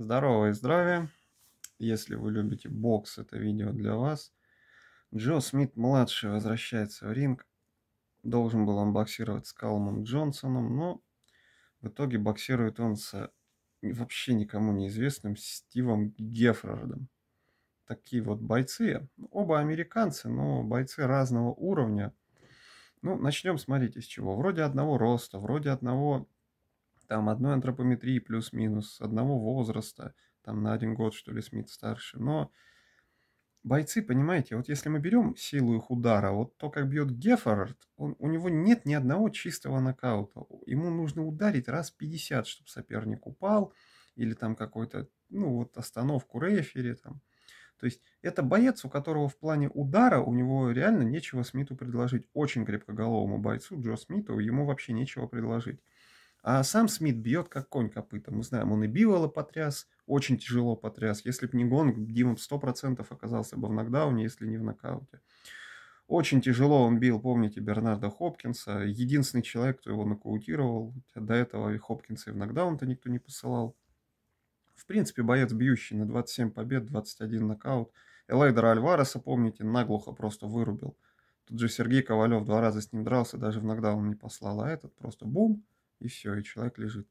Здорово и здравия. Если вы любите бокс, это видео для вас. Джо Смит-младший возвращается в ринг. Должен был он боксировать с Калмом Джонсоном, но в итоге боксирует он с э, вообще никому неизвестным Стивом Геффордом. Такие вот бойцы. Оба американцы, но бойцы разного уровня. Ну, начнем, смотрите, с чего. Вроде одного роста, вроде одного там одной антропометрии плюс-минус, одного возраста, там на один год, что ли, Смит старше. Но бойцы, понимаете, вот если мы берем силу их удара, вот то, как бьет Геффорд, он, у него нет ни одного чистого нокаута. Ему нужно ударить раз 50, чтобы соперник упал, или там какой-то, ну вот остановку рефери там. То есть это боец, у которого в плане удара у него реально нечего Смиту предложить. Очень крепкоголовому бойцу Джо Смиту ему вообще нечего предложить. А сам Смит бьет как конь копытом. Мы знаем, он и бивало потряс, очень тяжело потряс. Если бы не гонг, Дима 100% оказался бы в нокдауне, если не в нокауте. Очень тяжело он бил, помните, Бернарда Хопкинса. Единственный человек, кто его нокаутировал. До этого и Хопкинса и в нокдаун-то никто не посылал. В принципе, боец бьющий на 27 побед, 21 нокаут. Элайдера Альвареса, помните, наглухо просто вырубил. Тут же Сергей Ковалев два раза с ним дрался, даже в нокдаун не послал. А этот просто бум – и все, и человек лежит.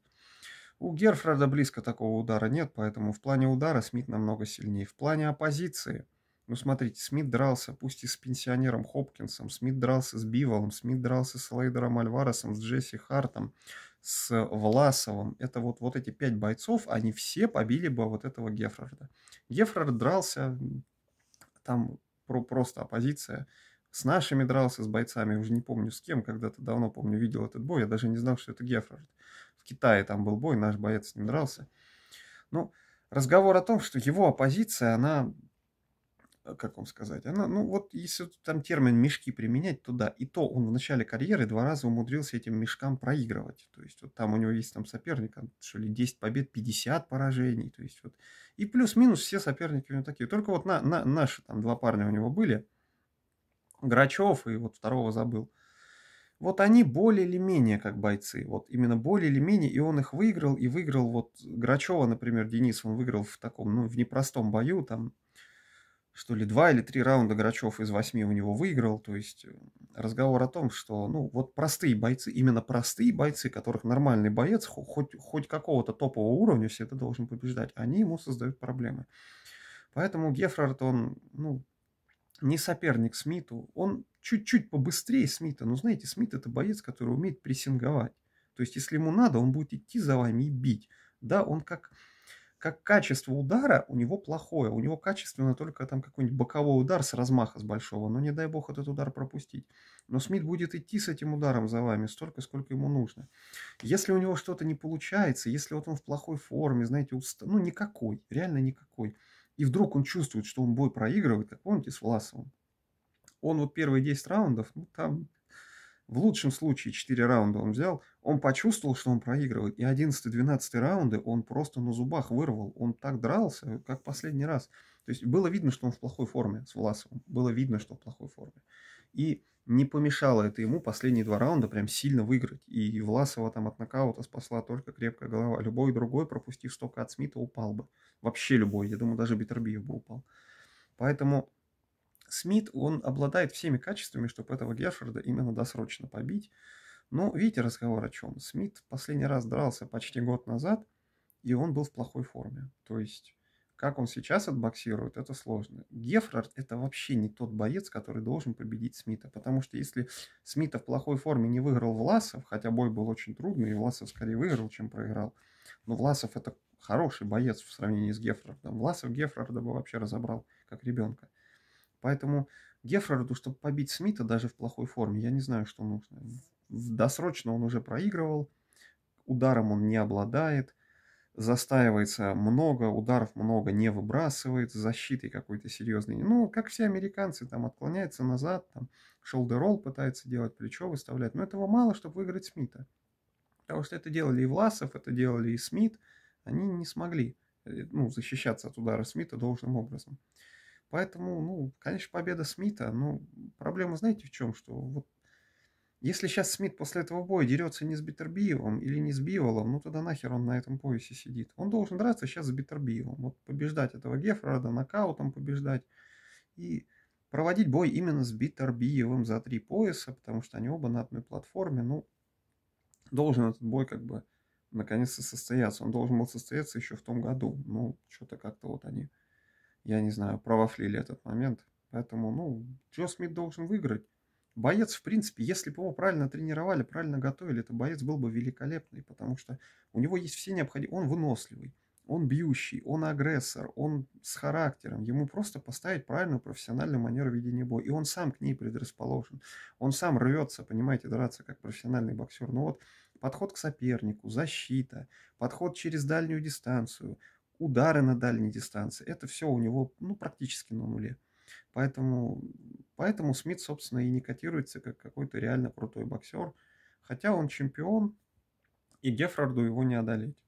У Герфрода близко такого удара нет, поэтому в плане удара Смит намного сильнее. В плане оппозиции, ну смотрите, Смит дрался, пусть и с пенсионером Хопкинсом, Смит дрался с Биволом, Смит дрался с Лейдером Альваресом, с Джесси Хартом, с Власовым. Это вот, вот эти пять бойцов, они все побили бы вот этого Гефрарда. Гефрард дрался, там про просто оппозиция – с нашими дрался, с бойцами, уже не помню с кем, когда-то давно, помню, видел этот бой, я даже не знал, что это Геффорд. В Китае там был бой, наш боец с ним дрался. Ну, разговор о том, что его оппозиция, она, э, как вам сказать, она, ну вот если там термин «мешки» применять, то да, и то он в начале карьеры два раза умудрился этим мешкам проигрывать. То есть вот там у него есть там соперник, а, что ли, 10 побед, 50 поражений, то есть вот. И плюс-минус все соперники у него такие. Только вот на, на, наши там два парня у него были – Грачев и вот второго забыл. Вот они более или менее как бойцы. Вот именно более или менее. И он их выиграл. И выиграл вот Грачева, например, Денис, он выиграл в таком, ну, в непростом бою. Там, что ли, два или три раунда Грачев из восьми у него выиграл. То есть э, разговор о том, что, ну, вот простые бойцы, именно простые бойцы, которых нормальный боец, хоть, хоть какого-то топового уровня всегда должен побеждать, они ему создают проблемы. Поэтому Гефрард, он, ну, не соперник Смиту, он чуть-чуть побыстрее Смита, но знаете, Смит это боец, который умеет прессинговать. То есть, если ему надо, он будет идти за вами и бить. Да, он как, как качество удара у него плохое. У него качественно только там какой-нибудь боковой удар с размаха с большого. Но не дай бог этот удар пропустить. Но Смит будет идти с этим ударом за вами столько, сколько ему нужно. Если у него что-то не получается, если вот он в плохой форме, знаете, уст... ну никакой, реально никакой – и вдруг он чувствует, что он бой проигрывает, как помните, с Власовым. Он вот первые 10 раундов, ну там в лучшем случае 4 раунда он взял, он почувствовал, что он проигрывает, и 11-12 раунды он просто на зубах вырвал, он так дрался, как последний раз. То есть было видно, что он в плохой форме с Власовым. Было видно, что в плохой форме. И не помешало это ему последние два раунда прям сильно выиграть. И Власова там от нокаута спасла только крепкая голова. Любой другой, пропустив столько от Смита, упал бы. Вообще любой. Я думаю, даже Бетербиев бы упал. Поэтому Смит, он обладает всеми качествами, чтобы этого Герфорда именно досрочно побить. Но видите разговор о чем? Смит последний раз дрался почти год назад, и он был в плохой форме. То есть как он сейчас отбоксирует, это сложно. Гефрард – это вообще не тот боец, который должен победить Смита. Потому что если Смита в плохой форме не выиграл Власов, хотя бой был очень трудный, и Власов скорее выиграл, чем проиграл, но Власов – это хороший боец в сравнении с Гефрардом. Власов Гефрарда бы вообще разобрал как ребенка. Поэтому Гефрарду, чтобы побить Смита даже в плохой форме, я не знаю, что нужно. Досрочно он уже проигрывал, ударом он не обладает, застаивается много, ударов много не выбрасывает, защитой какой-то серьезной. Ну, как все американцы, там отклоняется назад, там шолдерол пытается делать, плечо выставлять. Но этого мало, чтобы выиграть Смита. Потому что это делали и Власов, это делали и Смит. Они не смогли э, ну, защищаться от удара Смита должным образом. Поэтому, ну, конечно, победа Смита, но ну, проблема, знаете, в чем? Что вот если сейчас Смит после этого боя дерется не с Битербиевым или не с Биволом, ну тогда нахер он на этом поясе сидит. Он должен драться сейчас с Битербиевым. Вот побеждать этого Гефрарда, нокаутом побеждать. И проводить бой именно с Битербиевым за три пояса, потому что они оба на одной платформе. Ну, должен этот бой как бы наконец-то состояться. Он должен был состояться еще в том году. Ну, что-то как-то вот они, я не знаю, провафлили этот момент. Поэтому, ну, Джо Смит должен выиграть боец, в принципе, если бы его правильно тренировали, правильно готовили, то боец был бы великолепный, потому что у него есть все необходимые... Он выносливый, он бьющий, он агрессор, он с характером. Ему просто поставить правильную профессиональную манеру ведения боя. И он сам к ней предрасположен. Он сам рвется, понимаете, драться как профессиональный боксер. Но вот подход к сопернику, защита, подход через дальнюю дистанцию, удары на дальней дистанции. Это все у него ну, практически на нуле. Поэтому, поэтому Смит, собственно, и не котируется как какой-то реально крутой боксер. Хотя он чемпион, и Геффорду его не одолеть.